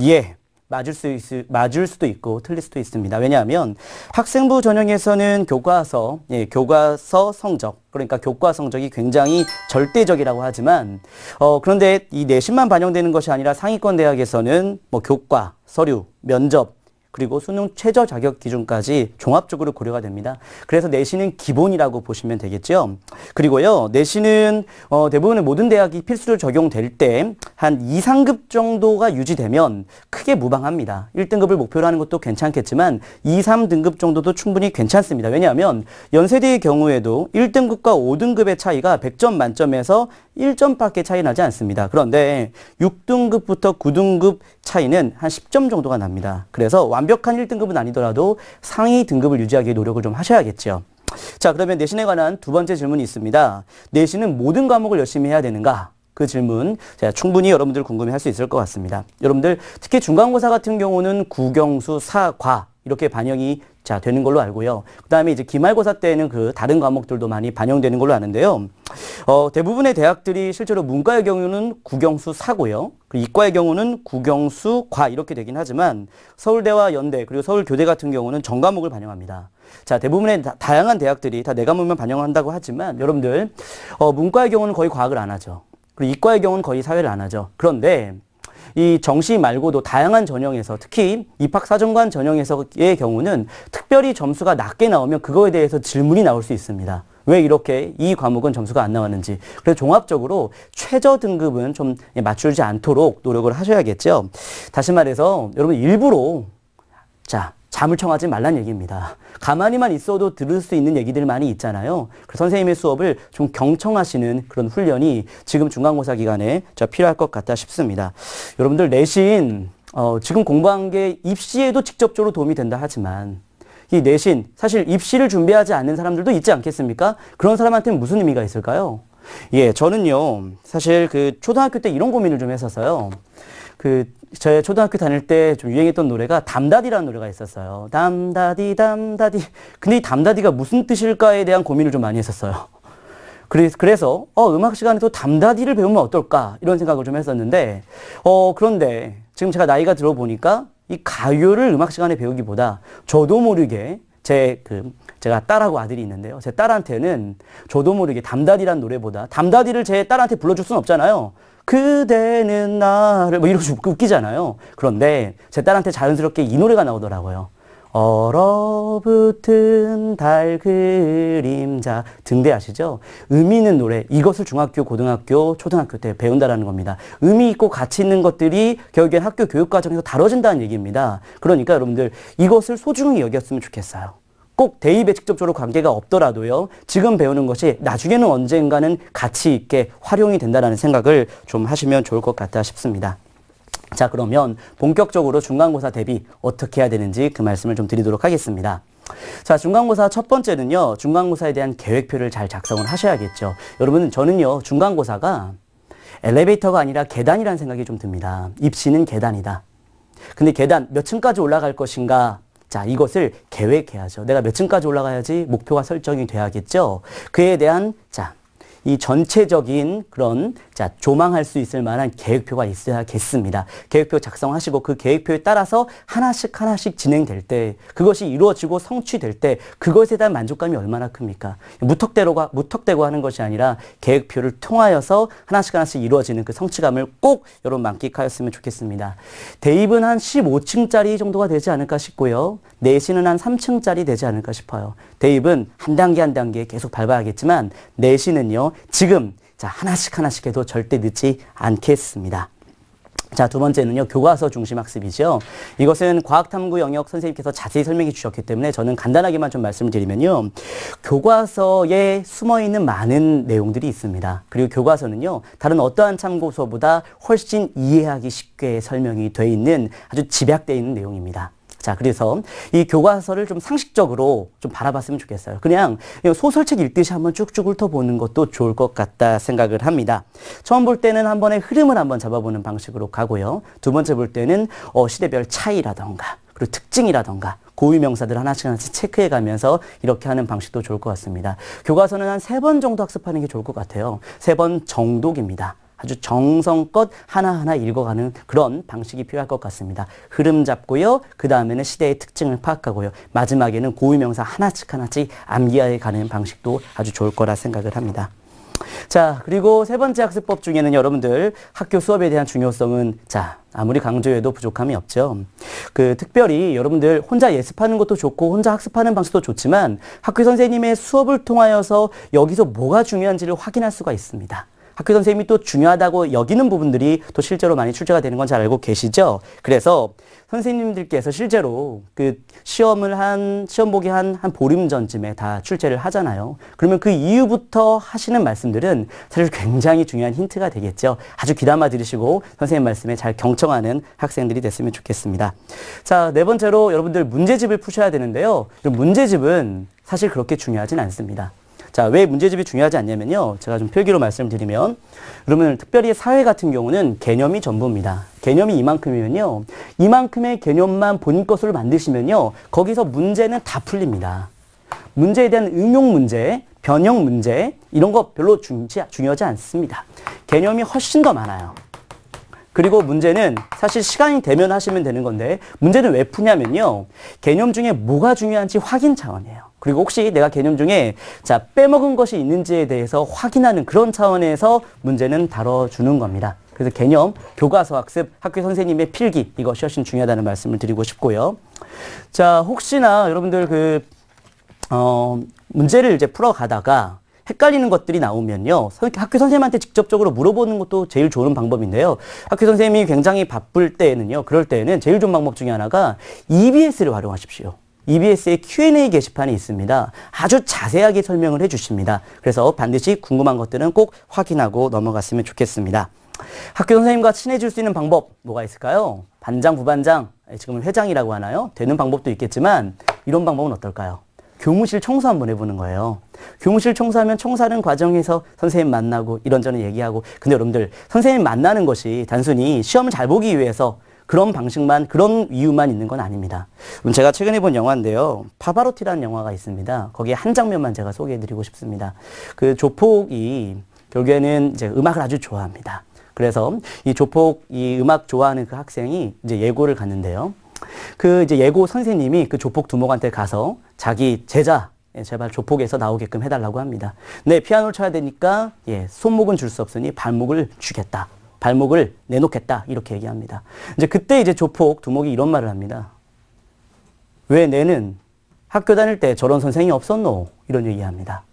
예. 맞을 수 있, 을 맞을 수도 있고 틀릴 수도 있습니다. 왜냐하면 학생부 전형에서는 교과서, 예, 교과서 성적, 그러니까 교과 성적이 굉장히 절대적이라고 하지만, 어, 그런데 이 내신만 반영되는 것이 아니라 상위권 대학에서는 뭐 교과, 서류, 면접, 그리고 수능 최저 자격 기준까지 종합적으로 고려가 됩니다. 그래서 내신은 기본이라고 보시면 되겠죠. 그리고요, 내신은 어, 대부분의 모든 대학이 필수로 적용될 때 한2 3급 정도가 유지되면 크게 무방합니다. 1등급을 목표로 하는 것도 괜찮겠지만 2, 3등급 정도도 충분히 괜찮습니다. 왜냐하면 연세대의 경우에도 1등급과 5등급의 차이가 100점 만점에서 1점밖에 차이 나지 않습니다. 그런데 6등급부터 9등급 차이는 한 10점 정도가 납니다. 그래서 완 완벽한 1등급은 아니더라도 상위 등급을 유지하기 위해 노력을 좀 하셔야겠죠. 자, 그러면 내신에 관한 두 번째 질문이 있습니다. 내신은 모든 과목을 열심히 해야 되는가? 그 질문 제가 충분히 여러분들 궁금해 할 수 있을 것 같습니다. 여러분들 특히 중간고사 같은 경우는 국영수, 사과 이렇게 반영이 자 되는 걸로 알고요. 그다음에 이제 기말고사 때는 그 다른 과목들도 많이 반영되는 걸로 아는데요. 어, 대부분의 대학들이 실제로 문과의 경우는 국영수 사고요. 그 이과의 경우는 국영수, 과 이렇게 되긴 하지만 서울대와 연대 그리고 서울교대 같은 경우는 전과목을 반영합니다. 자, 대부분의 다, 양한 대학들이 다내 과목만 반영한다고 하지만 여러분들 어, 문과의 경우는 거의 과학을 안 하죠. 그리고 이과의 경우는 거의 사회를 안 하죠. 그런데 이 정시 말고도 다양한 전형에서 특히 입학사정관 전형에서의 경우는 특별히 점수가 낮게 나오면 그거에 대해서 질문이 나올 수 있습니다. 왜 이렇게 이 과목은 점수가 안 나왔는지. 그래서 종합적으로 최저 등급은 좀 맞추지 않도록 노력을 하셔야겠죠. 다시 말해서 여러분 일부러 자, 잠을 청하지 말란 얘기입니다. 가만히만 있어도 들을 수 있는 얘기들 많이 있잖아요. 그래서 선생님의 수업을 좀 경청하시는 그런 훈련이 지금 중간고사 기간에 필요할 것 같다 싶습니다. 여러분들 내신 어, 지금 공부한 게 입시에도 직접적으로 도움이 된다 하지만 이 내신, 사실 입시를 준비하지 않는 사람들도 있지 않겠습니까? 그런 사람한테는 무슨 의미가 있을까요? 예, 저는요, 사실 그 초등학교 때 이런 고민을 좀 했었어요. 그, 저의 초등학교 다닐 때 좀 유행했던 노래가 담다디라는 노래가 있었어요. 담다디, 담다디. 근데 이 담다디가 무슨 뜻일까에 대한 고민을 좀 많이 했었어요. 그래서, 어, 음악 시간에 도 담다디를 배우면 어떨까? 이런 생각을 좀 했었는데, 어, 그런데 지금 제가 나이가 들어보니까 이 가요를 음악 시간에 배우기보다 저도 모르게 제 그 제가 딸하고 아들이 있는데요. 제 딸한테는 저도 모르게 담다디란 노래보다 담다디를 제 딸한테 불러줄 수 없잖아요. 그대는 나를 뭐 이러고 웃기잖아요. 그런데 제 딸한테 자연스럽게 이 노래가 나오더라고요. 얼어붙은 달 그림자 등대 아시죠? 의미 있는 노래 이것을 중학교, 고등학교, 초등학교 때 배운다라는 겁니다. 의미 있고 가치 있는 것들이 결국엔 학교 교육 과정에서 다뤄진다는 얘기입니다. 그러니까 여러분들 이것을 소중히 여겼으면 좋겠어요. 꼭 대입에 직접적으로 관계가 없더라도요. 지금 배우는 것이 나중에는 언젠가는 가치 있게 활용이 된다라는 생각을 좀 하시면 좋을 것 같다 싶습니다. 자, 그러면 본격적으로 중간고사 대비 어떻게 해야 되는지 그 말씀을 좀 드리도록 하겠습니다. 자, 중간고사 첫 번째는요, 중간고사에 대한 계획표를 잘 작성을 하셔야겠죠. 여러분, 저는요, 중간고사가 엘리베이터가 아니라 계단이라는 생각이 좀 듭니다. 입시는 계단이다. 근데 계단 몇 층까지 올라갈 것인가? 자, 이것을 계획해야죠. 내가 몇 층까지 올라가야지 목표가 설정이 돼야겠죠. 그에 대한, 자, 이 전체적인 그런 자, 조망할 수 있을 만한 계획표가 있어야겠습니다. 계획표 작성하시고 그 계획표에 따라서 하나씩 하나씩 진행될 때 그것이 이루어지고 성취될 때 그것에 대한 만족감이 얼마나 큽니까? 무턱대로가 무턱대고 하는 것이 아니라 계획표를 통하여서 하나씩 하나씩 이루어지는 그 성취감을 꼭 여러분 만끽하였으면 좋겠습니다. 대입은 한 15층짜리 정도가 되지 않을까 싶고요. 내신은 한 3층짜리 되지 않을까 싶어요. 대입은 한 단계 한 단계 계속 밟아야겠지만 내신은요. 지금 자, 하나씩 하나씩 해도 절대 늦지 않겠습니다. 자, 두 번째는요, 교과서 중심 학습이죠. 이것은 과학탐구 영역 선생님께서 자세히 설명해 주셨기 때문에 저는 간단하게만 좀말씀 드리면요. 교과서에 숨어 있는 많은 내용들이 있습니다. 그리고 교과서는요, 다른 어떠한 참고서보다 훨씬 이해하기 쉽게 설명이 돼 있는 아주 집약되어 있는 내용입니다. 자, 그래서 이 교과서를 좀 상식적으로 좀 바라봤으면 좋겠어요. 그냥 소설책 읽듯이 한번 쭉쭉 훑어보는 것도 좋을 것 같다 생각을 합니다. 처음 볼 때는 한번에 흐름을 한번 잡아보는 방식으로 가고요. 두 번째 볼 때는 어, 시대별 차이라던가, 그리고 특징이라던가, 고유명사들 하나씩 하나씩 체크해 가면서 이렇게 하는 방식도 좋을 것 같습니다. 교과서는 한 세 번 정도 학습하는 게 좋을 것 같아요. 세 번 정독입니다. 아주 정성껏 하나하나 읽어가는 그런 방식이 필요할 것 같습니다. 흐름 잡고요. 그 다음에는 시대의 특징을 파악하고요. 마지막에는 고유명사 하나씩 하나씩 암기해 가는 방식도 아주 좋을 거라 생각을 합니다. 자, 그리고 세 번째 학습법 중에는 여러분들 학교 수업에 대한 중요성은 자, 아무리 강조해도 부족함이 없죠. 그 특별히 여러분들 혼자 예습하는 것도 좋고 혼자 학습하는 방식도 좋지만 학교 선생님의 수업을 통하여서 여기서 뭐가 중요한지를 확인할 수가 있습니다. 학교 선생님이 또 중요하다고 여기는 부분들이 또 실제로 많이 출제가 되는 건 잘 알고 계시죠? 그래서 선생님들께서 실제로 그 시험을 한, 시험 보기 한, 한 보름 전쯤에 다 출제를 하잖아요. 그러면 그 이후부터 하시는 말씀들은 사실 굉장히 중요한 힌트가 되겠죠. 아주 귀담아 들으시고 선생님 말씀에 잘 경청하는 학생들이 됐으면 좋겠습니다. 자, 네 번째로 여러분들 문제집을 푸셔야 되는데요. 문제집은 사실 그렇게 중요하진 않습니다. 자, 왜 문제집이 중요하지 않냐면요. 제가 좀 필기로 말씀드리면 그러면 특별히 사회 같은 경우는 개념이 전부입니다. 개념이 이만큼이면요. 이만큼의 개념만 본 것으로 만드시면요. 거기서 문제는 다 풀립니다. 문제에 대한 응용 문제, 변형 문제 이런 거 별로 중지, 중요하지 않습니다. 개념이 훨씬 더 많아요. 그리고 문제는 사실 시간이 되면 하시면 되는 건데 문제는 왜 푸냐면요. 개념 중에 뭐가 중요한지 확인 차원이에요. 그리고 혹시 내가 개념 중에 자 빼먹은 것이 있는지에 대해서 확인하는 그런 차원에서 문제는 다뤄주는 겁니다. 그래서 개념, 교과서 학습, 학교 선생님의 필기 이것이 훨씬 중요하다는 말씀을 드리고 싶고요. 자 혹시나 여러분들 그 어, 문제를 이제 풀어가다가 헷갈리는 것들이 나오면요. 학교 선생님한테 직접적으로 물어보는 것도 제일 좋은 방법인데요. 학교 선생님이 굉장히 바쁠 때에는요. 그럴 때에는 제일 좋은 방법 중에 하나가 EBS를 활용하십시오. EBS의 Q&A 게시판이 있습니다. 아주 자세하게 설명을 해주십니다. 그래서 반드시 궁금한 것들은 꼭 확인하고 넘어갔으면 좋겠습니다. 학교 선생님과 친해질 수 있는 방법 뭐가 있을까요? 반장, 부반장, 예, 지금은 회장이라고 하나요? 되는 방법도 있겠지만 이런 방법은 어떨까요? 교무실 청소 한번 해보는 거예요. 교무실 청소하면 청소하는 과정에서 선생님 만나고 이런저런 얘기하고 근데 여러분들 선생님 만나는 것이 단순히 시험을 잘 보기 위해서 그런 방식만 그런 이유만 있는 건 아닙니다. 음, 제가 최근에 본 영화인데요. 파바로티라는 영화가 있습니다. 거기에 한 장면만 제가 소개해드리고 싶습니다. 그 조폭이 결국에는 이제 음악을 아주 좋아합니다. 그래서 이 조폭 이 음악 좋아하는 그 학생이 이제 예고를 갔는데요. 그 이제 예고 선생님이 그 조폭 두목한테 가서 자기 제자 예, 제발 조폭에서 나오게끔 해달라고 합니다. 네, 피아노를 쳐야 되니까 예, 손목은 줄 수 없으니 발목을 주겠다. 발목을 내놓겠다 이렇게 얘기합니다. 이제 그때 이제 조폭 두목이 이런 말을 합니다. 왜 내는 학교 다닐 때 저런 선생이 없었노 이런 얘기합니다.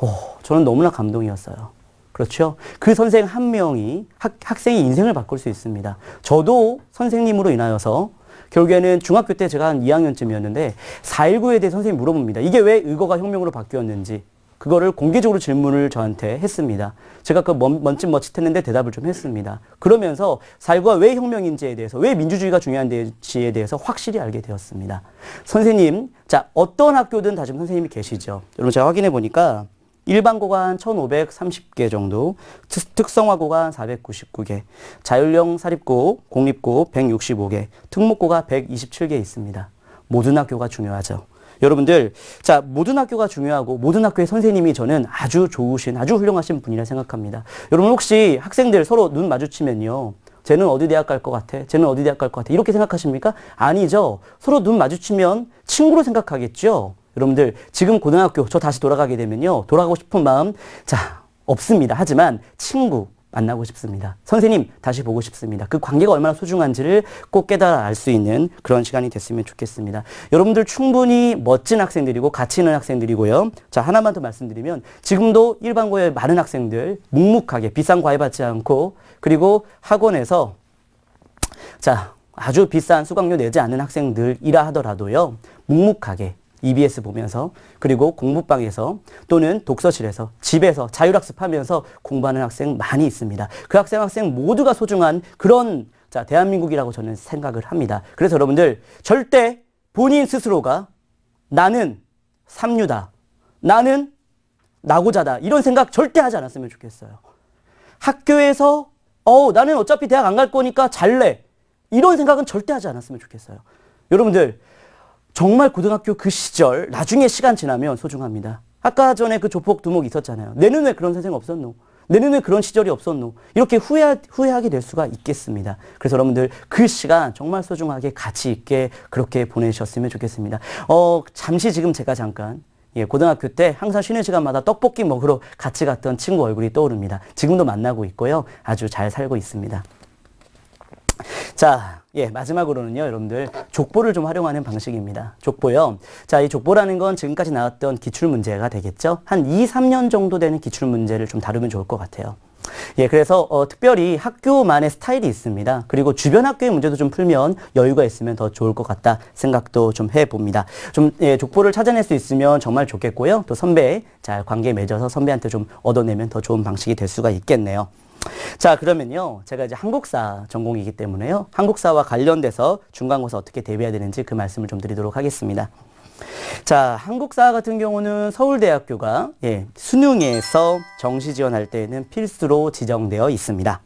오, 저는 너무나 감동이었어요. 그렇죠? 그 선생 한 명이 학, 학생의 인생을 바꿀 수 있습니다. 저도 선생님으로 인하여서 결국에는 중학교 때 제가 한 2학년쯤이었는데 4.19에 대해 선생님이 물어봅니다. 이게 왜 의거가 혁명으로 바뀌었는지 그거를 공개적으로 질문을 저한테 했습니다. 제가 그 먼쯤 멋칫했는데 대답을 좀 했습니다. 그러면서 사유가 왜 혁명인지에 대해서 왜 민주주의가 중요한지에 대해서 확실히 알게 되었습니다. 선생님, 자 어떤 학교든 다 지금 선생님이 계시죠. 여러분 제가 확인해 보니까 일반고가 한 1,530개 정도, 특성화고가 한 499개, 자율형 사립고, 공립고 165개, 특목고가 127개 있습니다. 모든 학교가 중요하죠. 여러분들 자 모든 학교가 중요하고 모든 학교의 선생님이 저는 아주 좋으신 아주 훌륭하신 분이라 생각합니다. 여러분 혹시 학생들 서로 눈 마주치면요. 쟤는 어디 대학 갈 것 같아? 쟤는 어디 대학 갈 것 같아? 이렇게 생각하십니까? 아니죠. 서로 눈 마주치면 친구로 생각하겠죠. 여러분들 지금 고등학교 저 다시 돌아가게 되면요. 돌아가고 싶은 마음 자 없습니다. 하지만 친구 만나고 싶습니다. 선생님 다시 보고 싶습니다. 그 관계가 얼마나 소중한지를 꼭 깨달아 알 수 있는 그런 시간이 됐으면 좋겠습니다. 여러분들 충분히 멋진 학생들이고 가치 있는 학생들이고요. 자 하나만 더 말씀드리면 지금도 일반고에 많은 학생들 묵묵하게 비싼 과외 받지 않고 그리고 학원에서 자 아주 비싼 수강료 내지 않는 학생들이라 하더라도요 묵묵하게 EBS 보면서 그리고 공부방에서 또는 독서실에서 집에서 자율학습하면서 공부하는 학생 많이 있습니다. 그 학생 학생 모두가 소중한 그런 자 대한민국이라고 저는 생각을 합니다. 그래서 여러분들 절대 본인 스스로가 나는 삼류다. 나는 나고자다. 이런 생각 절대 하지 않았으면 좋겠어요. 학교에서 어 나는 어차피 대학 안 갈 거니까 잘래. 이런 생각은 절대 하지 않았으면 좋겠어요. 여러분들 정말 고등학교 그 시절 나중에 시간 지나면 소중합니다. 아까 전에 그 조폭 두목 있었잖아요. 내 눈에 그런 선생 없었노. 내 눈에 그런 시절이 없었노. 이렇게 후회, 후회하게 될 수가 있겠습니다. 그래서 여러분들 그 시간 정말 소중하게 가치 있게 그렇게 보내셨으면 좋겠습니다. 어, 잠시 지금 제가 잠깐 예, 고등학교 때 항상 쉬는 시간마다 떡볶이 먹으러 같이 갔던 친구 얼굴이 떠오릅니다. 지금도 만나고 있고요. 아주 잘 살고 있습니다. 자, 예, 마지막으로는요, 여러분들, 족보를 좀 활용하는 방식입니다. 족보요. 자, 이 족보라는 건 지금까지 나왔던 기출문제가 되겠죠? 한 2, 3년 정도 되는 기출문제를 좀 다루면 좋을 것 같아요. 예, 그래서 어, 특별히 학교만의 스타일이 있습니다. 그리고 주변 학교의 문제도 좀 풀면 여유가 있으면 더 좋을 것 같다 생각도 좀 해봅니다. 좀 예, 족보를 찾아낼 수 있으면 정말 좋겠고요. 또 선배 잘 관계 맺어서 선배한테 좀 얻어내면 더 좋은 방식이 될 수가 있겠네요. 자, 그러면요. 제가 이제 한국사 전공이기 때문에요. 한국사와 관련돼서 중간고사 어떻게 대비해야 되는지 그 말씀을 좀 드리도록 하겠습니다. 자, 한국사 같은 경우는 서울대학교가 예, 수능에서 정시 지원할 때에는 필수로 지정되어 있습니다.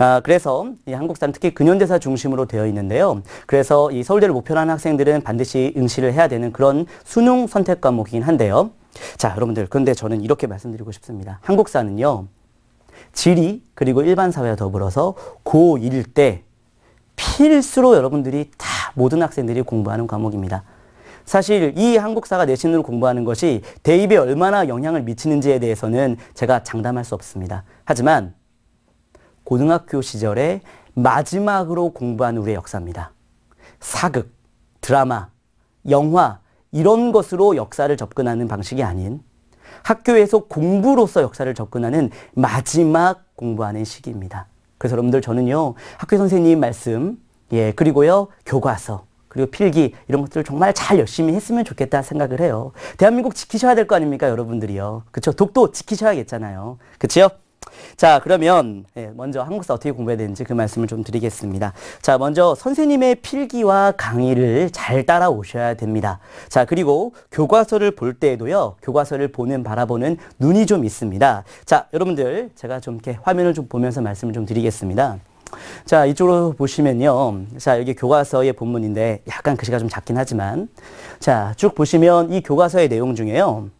아, 그래서 이 한국사는 특히 근현대사 중심으로 되어 있는데요. 그래서 이 서울대를 목표로 하는 학생들은 반드시 응시를 해야 되는 그런 수능 선택 과목이긴 한데요. 자, 여러분들, 근데 저는 이렇게 말씀드리고 싶습니다. 한국사는요, 지리 그리고 일반 사회와 더불어서 고1때 필수로 여러분들이 다 모든 학생들이 공부하는 과목입니다. 사실 이 한국사가 내신으로 공부하는 것이 대입에 얼마나 영향을 미치는지에 대해서는 제가 장담할 수 없습니다. 하지만 고등학교 시절에 마지막으로 공부한 우리의 역사입니다. 사극, 드라마, 영화 이런 것으로 역사를 접근하는 방식이 아닌 학교에서 공부로서 역사를 접근하는 마지막 공부하는 시기입니다. 그래서 여러분들 저는요, 학교 선생님 말씀, 예, 그리고요, 교과서, 그리고 필기, 이런 것들을 정말 잘 열심히 했으면 좋겠다 생각을 해요. 대한민국 지키셔야 될 거 아닙니까, 여러분들이요. 그쵸? 독도 지키셔야겠잖아요. 그치요? 자, 그러면 예, 먼저 한국사 어떻게 공부해야 되는지 그 말씀을 좀 드리겠습니다. 자, 먼저 선생님의 필기와 강의를 잘 따라오셔야 됩니다. 자, 그리고 교과서를 볼 때에도요, 교과서를 보는, 바라보는 눈이 좀 있습니다. 자, 여러분들, 제가 좀 이렇게 화면을 좀 보면서 말씀을 좀 드리겠습니다. 자, 이쪽으로 보시면요. 자, 여기 교과서의 본문인데 약간 글씨가 좀 작긴 하지만 자, 쭉 보시면 이 교과서의 내용 중에요.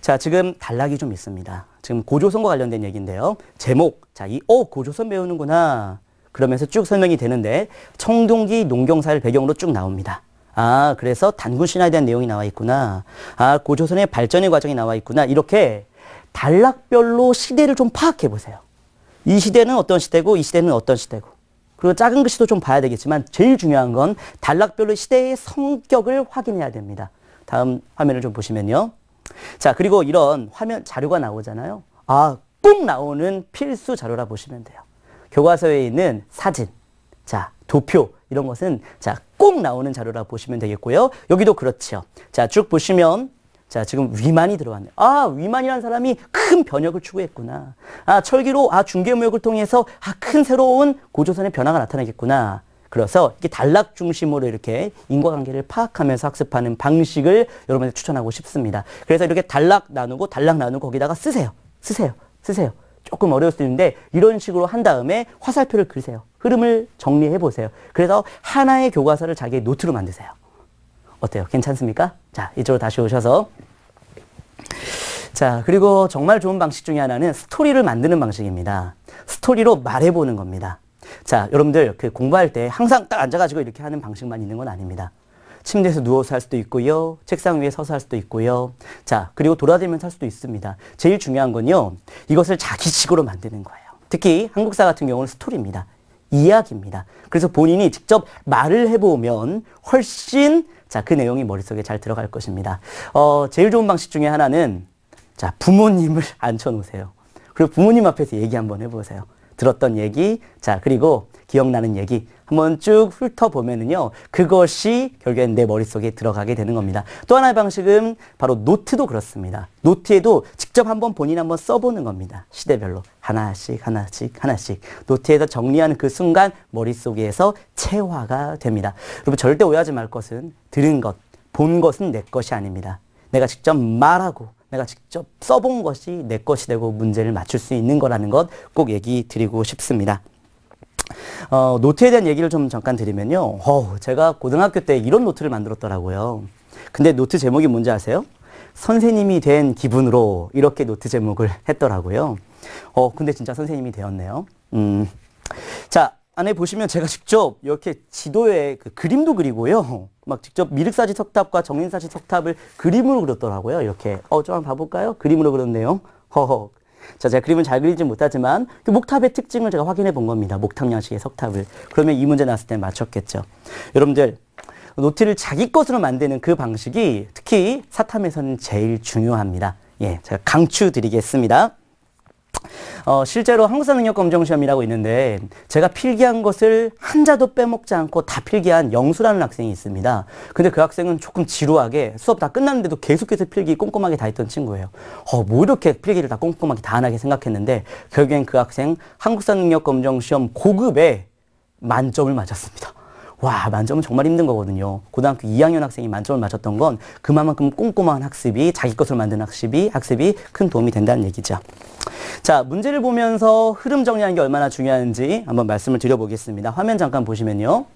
자, 지금 단락이 좀 있습니다. 지금 고조선과 관련된 얘기인데요. 제목, 자, 이, 어, 고조선 배우는구나. 그러면서 쭉 설명이 되는데, 청동기 농경사를 배경으로 쭉 나옵니다. 아, 그래서 단군 신화에 대한 내용이 나와 있구나. 아, 고조선의 발전의 과정이 나와 있구나. 이렇게 단락별로 시대를 좀 파악해 보세요. 이 시대는 어떤 시대고, 이 시대는 어떤 시대고. 그리고 작은 글씨도 좀 봐야 되겠지만, 제일 중요한 건 단락별로 시대의 성격을 확인해야 됩니다. 다음 화면을 좀 보시면요. 자, 그리고 이런 화면 자료가 나오잖아요. 아, 꼭 나오는 필수 자료라 보시면 돼요. 교과서에 있는 사진, 자, 도표, 이런 것은 자, 꼭 나오는 자료라 보시면 되겠고요. 여기도 그렇죠. 자, 쭉 보시면 자, 지금 위만이 들어왔네요. 아, 위만이라는 사람이 큰 변혁을 추구했구나. 아, 철기로, 아, 중개무역을 통해서, 아, 큰 새로운 고조선의 변화가 나타나겠구나. 그래서 이게 단락 중심으로 이렇게 인과관계를 파악하면서 학습하는 방식을 여러분들 추천하고 싶습니다. 그래서 이렇게 단락 나누고 단락 나누고 거기다가 쓰세요. 쓰세요. 쓰세요. 조금 어려울 수 있는데 이런 식으로 한 다음에 화살표를 그리세요. 흐름을 정리해 보세요. 그래서 하나의 교과서를 자기의 노트로 만드세요. 어때요? 괜찮습니까? 자, 이쪽으로 다시 오셔서 자, 그리고 정말 좋은 방식 중에 하나는 스토리를 만드는 방식입니다. 스토리로 말해보는 겁니다. 자, 여러분들 그 공부할 때 항상 딱 앉아가지고 이렇게 하는 방식만 있는 건 아닙니다. 침대에서 누워서 할 수도 있고요. 책상 위에 서서 할 수도 있고요. 자, 그리고 돌아다니면서 할 수도 있습니다. 제일 중요한 건요. 이것을 자기식으로 만드는 거예요. 특히 한국사 같은 경우는 스토리입니다. 이야기입니다. 그래서 본인이 직접 말을 해보면 훨씬 자, 그 내용이 머릿속에 잘 들어갈 것입니다. 어, 제일 좋은 방식 중에 하나는 자, 부모님을 앉혀놓으세요. 그리고 부모님 앞에서 얘기 한번 해보세요. 들었던 얘기, 자, 그리고 기억나는 얘기 한번 쭉 훑어보면은요. 그것이 결국엔 내 머릿속에 들어가게 되는 겁니다. 또 하나의 방식은 바로 노트도 그렇습니다. 노트에도 직접 한번 본인 한번 써보는 겁니다. 시대별로. 하나씩, 하나씩, 하나씩. 노트에서 정리하는 그 순간 머릿속에서 체화가 됩니다. 여러분, 절대 오해하지 말 것은 들은 것, 본 것은 내 것이 아닙니다. 내가 직접 말하고 내가 직접 써본 것이 내 것이 되고 문제를 맞출 수 있는 거라는 것 꼭 얘기 드리고 싶습니다. 어, 노트에 대한 얘기를 좀 잠깐 드리면요. 어, 제가 고등학교 때 이런 노트를 만들었더라고요. 근데 노트 제목이 뭔지 아세요? 선생님이 된 기분으로 이렇게 노트 제목을 했더라고요. 어, 근데 진짜 선생님이 되었네요. 음. 자, 안에 보시면 제가 직접 이렇게 지도에 그 그림도 그리고요. 막 직접 미륵사지 석탑과 정인사지 석탑을 그림으로 그렸더라고요. 이렇게. 어, 좀 한번 봐볼까요? 그림으로 그렸네요. 허허. 자, 제가 그림은 잘 그리진 못하지만 그 목탑의 특징을 제가 확인해 본 겁니다. 목탑 양식의 석탑을. 그러면 이 문제 나왔을 때 맞췄겠죠. 여러분들, 노트를 자기 것으로 만드는 그 방식이 특히 사탐에서는 제일 중요합니다. 예, 제가 강추 드리겠습니다. 어, 실제로 한국사능력 검정 시험이라고 있는데 제가 필기한 것을 한자도 빼먹지 않고 다 필기한 영수라는 학생이 있습니다. 근데 그 학생은 조금 지루하게 수업 다 끝났는데도 계속해서 필기 꼼꼼하게 다 했던 친구예요. 어, 뭐 이렇게 필기를 다 꼼꼼하게 다 하나게 생각했는데 결국엔 그 학생 한국사능력 검정 시험 고급에 만점을 맞았습니다. 와 만점은 정말 힘든 거거든요. 고등학교 2학년 학생이 만점을 맞췄던 건 그만큼 꼼꼼한 학습이 자기 것을 만든 학습이 학습이 큰 도움이 된다는 얘기죠. 자 문제를 보면서 흐름 정리하는 게 얼마나 중요한지 한번 말씀을 드려보겠습니다. 화면 잠깐 보시면요.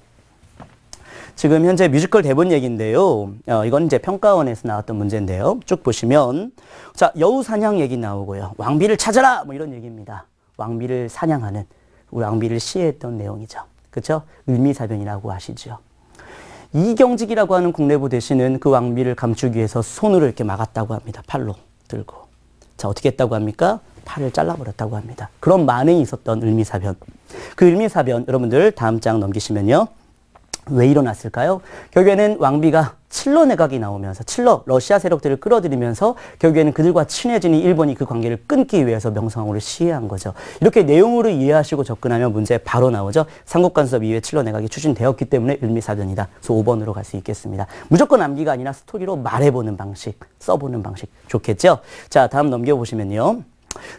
지금 현재 뮤지컬 대본 얘기인데요. 어, 이건 이제 평가원에서 나왔던 문제인데요. 쭉 보시면 자 여우 사냥 얘기 나오고요. 왕비를 찾아라 뭐 이런 얘기입니다. 왕비를 사냥하는 왕비를 시해했던 내용이죠. 그렇죠? 을미사변이라고 하시죠. 이경직이라고 하는 국내부 대신은 그 왕비를 감추기 위해서 손으로 이렇게 막았다고 합니다. 팔로 들고. 자, 어떻게 했다고 합니까? 팔을 잘라버렸다고 합니다. 그런 만행이 있었던 을미사변. 그 을미사변 여러분들 다음 장 넘기시면요. 왜 일어났을까요? 결국에는 왕비가 칠러 내각이 나오면서 칠러 러시아 세력들을 끌어들이면서 결국에는 그들과 친해지는 일본이 그 관계를 끊기 위해서 명성황후를 시해한 거죠. 이렇게 내용으로 이해하시고 접근하면 문제 바로 나오죠. 삼국간섭 이후에 칠러 내각이 추진되었기 때문에 을미사전이다 그래서 5번으로 갈 수 있겠습니다. 무조건 암기가 아니라 스토리로 말해보는 방식, 써보는 방식 좋겠죠? 자, 다음 넘겨보시면요.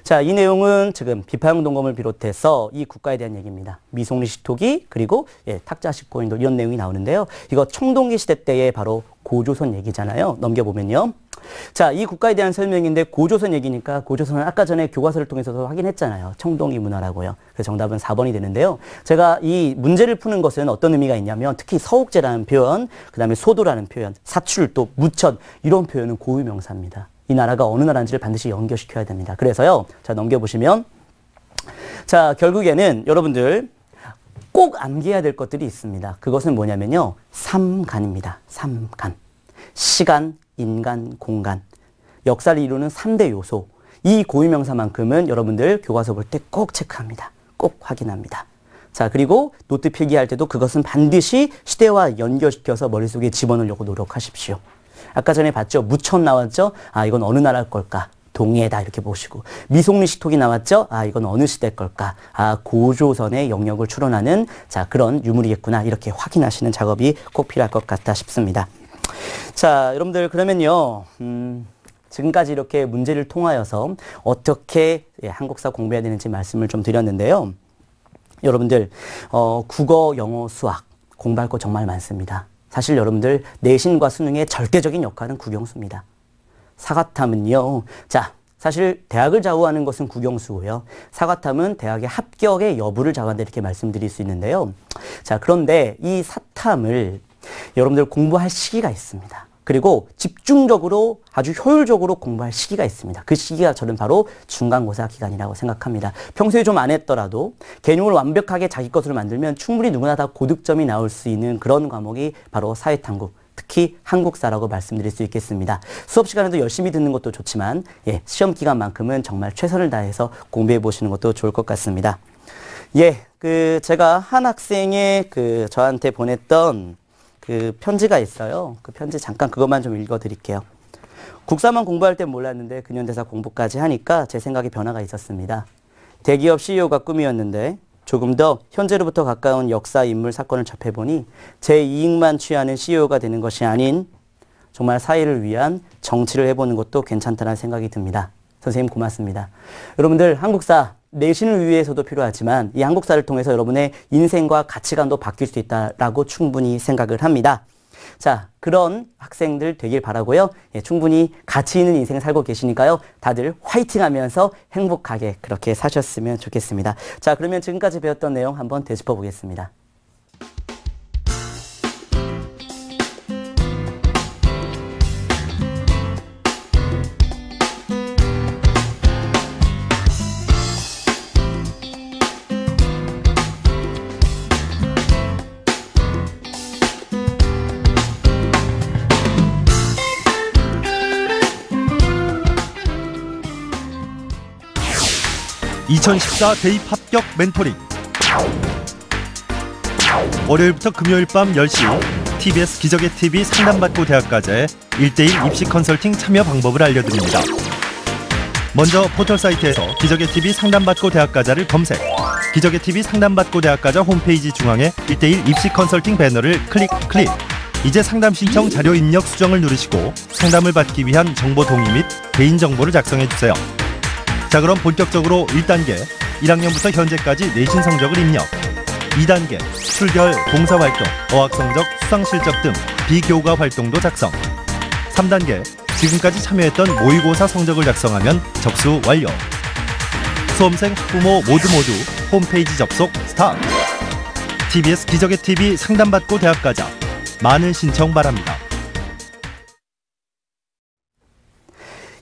자, 이 내용은 지금 비파형 동검을 비롯해서 이 국가에 대한 얘기입니다. 미송리 식토기 그리고 예, 탁자 식고인도 이런 내용이 나오는데요. 이거 청동기 시대 때의 바로 고조선 얘기잖아요. 넘겨보면요. 자, 이 국가에 대한 설명인데 고조선 얘기니까 고조선은 아까 전에 교과서를 통해서도 확인했잖아요. 청동기 문화라고요. 그래서 정답은 4번이 되는데요. 제가 이 문제를 푸는 것은 어떤 의미가 있냐면 특히 서옥제라는 표현, 그다음에 소도라는 표현, 사출 또 무천 이런 표현은 고유명사입니다. 이 나라가 어느 나라인지를 반드시 연결시켜야 됩니다. 그래서요. 자, 넘겨보시면. 자, 결국에는 여러분들 꼭 암기해야 될 것들이 있습니다. 그것은 뭐냐면요. 삼간입니다. 삼간. 시간, 인간, 공간. 역사를 이루는 3대 요소. 이 고유명사만큼은 여러분들 교과서 볼 때 꼭 체크합니다. 꼭 확인합니다. 자, 그리고 노트 필기할 때도 그것은 반드시 시대와 연결시켜서 머릿속에 집어넣으려고 노력하십시오. 아까 전에 봤죠. 무천 나왔죠. 아, 이건 어느 나라 걸까? 동해다 이렇게 보시고 미송리 식톡이 나왔죠. 아 이건 어느 시대 걸까? 아 고조선의 영역을 추론하는 자 그런 유물이겠구나 이렇게 확인하시는 작업이 꼭 필요할 것 같다 싶습니다. 자 여러분들 그러면요. 음. 지금까지 이렇게 문제를 통하여서 어떻게 예, 한국사 공부해야 되는지 말씀을 좀 드렸는데요. 여러분들, 어, 국어, 영어, 수학 공부할 거 정말 많습니다. 사실 여러분들 내신과 수능의 절대적인 역할은 국영수입니다. 사과탐은요. 자, 사실 대학을 좌우하는 것은 국영수고요. 사과탐은 대학의 합격의 여부를 좌우한다 이렇게 말씀드릴 수 있는데요. 자, 그런데 이 사탐을 여러분들 공부할 시기가 있습니다. 그리고 집중적으로 아주 효율적으로 공부할 시기가 있습니다. 그 시기가 저는 바로 중간고사 기간이라고 생각합니다. 평소에 좀 안 했더라도 개념을 완벽하게 자기 것으로 만들면 충분히 누구나 다 고득점이 나올 수 있는 그런 과목이 바로 사회탐구. 특히 한국사라고 말씀드릴 수 있겠습니다. 수업 시간에도 열심히 듣는 것도 좋지만 예, 시험 기간만큼은 정말 최선을 다해서 공부해 보시는 것도 좋을 것 같습니다. 예, 그 제가 한 학생의 그 저한테 보냈던 그 편지가 있어요. 그 편지 잠깐 그것만 좀 읽어드릴게요. 국사만 공부할 땐 몰랐는데 근현대사 공부까지 하니까 제 생각에 변화가 있었습니다. 대기업 CEO가 꿈이었는데 조금 더 현재로부터 가까운 역사 인물 사건을 접해보니 제 이익만 취하는 CEO가 되는 것이 아닌 정말 사회를 위한 정치를 해보는 것도 괜찮다는 생각이 듭니다. 선생님 고맙습니다. 여러분들 한국사 내신을 위해서도 필요하지만 이 한국사를 통해서 여러분의 인생과 가치관도 바뀔 수 있다라고 충분히 생각을 합니다. 자, 그런 학생들 되길 바라고요. 예, 충분히 가치 있는 인생을 살고 계시니까요. 다들 화이팅 하면서 행복하게 그렇게 사셨으면 좋겠습니다. 자, 그러면 지금까지 배웠던 내용 한번 되짚어 보겠습니다. 2014 대입 합격 멘토링 월요일부터 금요일 밤 10시 TBS 기적의 TV 상담받고 대학과제 1대1 입시 컨설팅 참여 방법을 알려드립니다. 먼저 포털 사이트에서 기적의 TV 상담받고 대학과자를 검색 기적의 TV 상담받고 대학과자 홈페이지 중앙에 1대1 입시 컨설팅 배너를 클릭 클릭 이제 상담 신청 자료 입력 수정을 누르시고 상담을 받기 위한 정보 동의 및 개인정보를 작성해주세요. 자 그럼 본격적으로 1단계 1학년부터 현재까지 내신 성적을 입력 2단계 출결, 봉사활동, 어학성적, 수상실적 등 비교과 활동도 작성 3단계 지금까지 참여했던 모의고사 성적을 작성하면 접수 완료 수험생, 학부모 모두 모두 홈페이지 접속 스타트 TBS 기적의 TV 상담받고 대학 가자 많은 신청 바랍니다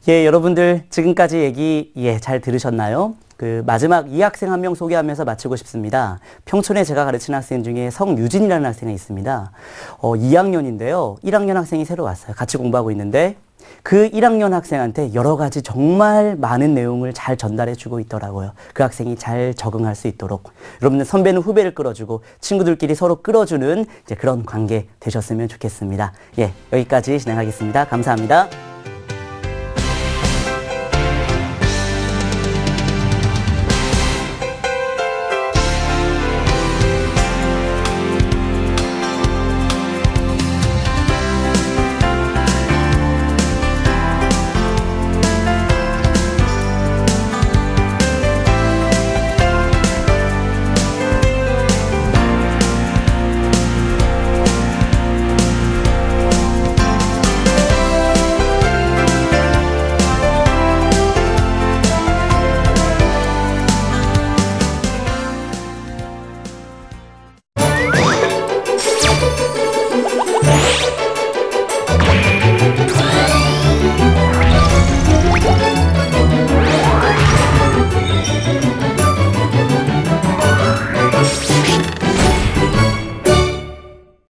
예, 여러분들 지금까지 얘기 예, 잘 들으셨나요? 그 마지막 이 학생 한 명 소개하면서 마치고 싶습니다. 평촌에 제가 가르친 학생 중에 성유진이라는 학생이 있습니다. 어, 2학년인데요. 1학년 학생이 새로 왔어요. 같이 공부하고 있는데 그 1학년 학생한테 여러 가지 정말 많은 내용을 잘 전달해 주고 있더라고요. 그 학생이 잘 적응할 수 있도록 여러분들 선배는 후배를 끌어주고 친구들끼리 서로 끌어주는 그런 관계 되셨으면 좋겠습니다. 예, 여기까지 진행하겠습니다. 감사합니다.